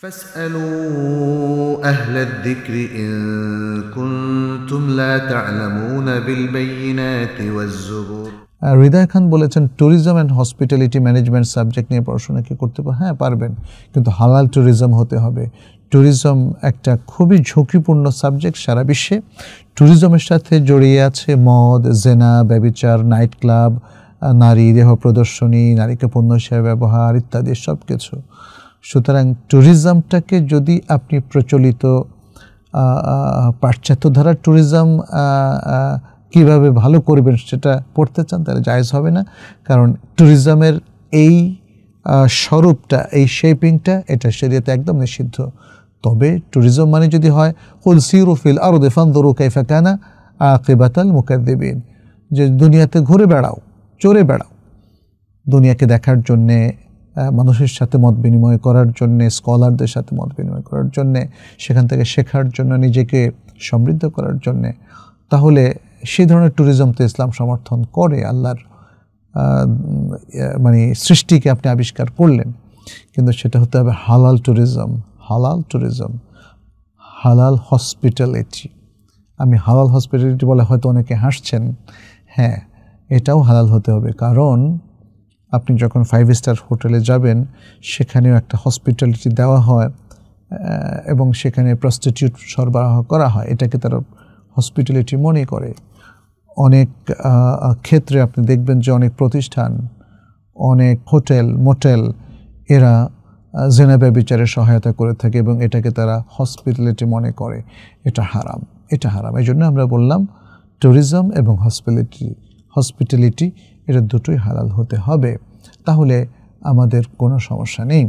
فاسألوا أهل الذكر إن كنتم لا تعلمون بالبينات والزبور হৃদয় খান বলেছেন tourism and hospitality management subject নিয়ে পড়াশোনা কি করতে পারবেন হ্যাঁ পারবেন কিন্তু হালাল ট্যুরিজম হতে হবে ট্যুরিজম একটা খুবই ঝুঁকিপূর্ণ সাবজেক্ট সারা বিশ্বে ট্যুরিজমের সাথে জড়িয়ে আছে মদ জেনা ব্যবিচার নাইট ক্লাব নারী দেহ প্রদর্শনী নারীকে পণ্য হিসেবে ব্যবহার ইত্যাদি সব কিছু সুতরাং ট্যুরিজমটাকে যদি আপনি প্রচলিত পাশ্চাত্য ধারার ট্যুরিজম কিভাবে ভালো করবেন সেটা পড়তে চান তাহলে জায়জ হবে না কারণ ট্যুরিজমের এই স্বরূপটা এই শেপিংটা এটা সেরিয়াতে একদম নিষিদ্ধ তবে ট্যুরিজম মানে যদি হয় হুল সিরুফিল আরো দেফান দরু কাইফাকানা আকেবাতাল মুকাদ্দিবিন যে দুনিয়াতে ঘুরে বেড়াও চড়ে বেড়াও দুনিয়াকে দেখার জন্যে মানুষের সাথে মত বিনিময় করার জন্যে স্কলারদের সাথে মত বিনিময় করার জন্যে সেখান থেকে শেখার জন্য নিজেকে সমৃদ্ধ করার জন্যে তাহলে সেই ধরনের ট্যুরিজম তো ইসলাম সমর্থন করে আল্লাহর মানে সৃষ্টিকে আপনি আবিষ্কার করলেন কিন্তু সেটা হতে হবে হালাল ট্যুরিজম হালাল ট্যুরিজম হালাল হসপিটালিটি আমি হালাল হসপিটালিটি বলে হয়তো অনেকে হাসছেন হ্যাঁ এটাও হালাল হতে হবে কারণ আপনি যখন ফাইভ স্টার হোটেলে যাবেন সেখানেও একটা হসপিটালিটি দেওয়া হয় এবং সেখানে প্রস্টিটিউট সরবরাহ করা হয় এটাকে তারা হসপিটালিটি মনে করে অনেক ক্ষেত্রে আপনি দেখবেন যে অনেক প্রতিষ্ঠান অনেক হোটেল মোটেল এরা জেনাবে বিচারে সহায়তা করে থাকে এবং এটাকে তারা হসপিটালিটি মনে করে এটা হারাম এটা হারাম এই জন্য আমরা বললাম ট্যুরিজম এবং হসপিটালিটি হসপিটালিটি এটা দুটোই হালাল হতে হবে তাহলে আমাদের কোনো সমস্যা নেই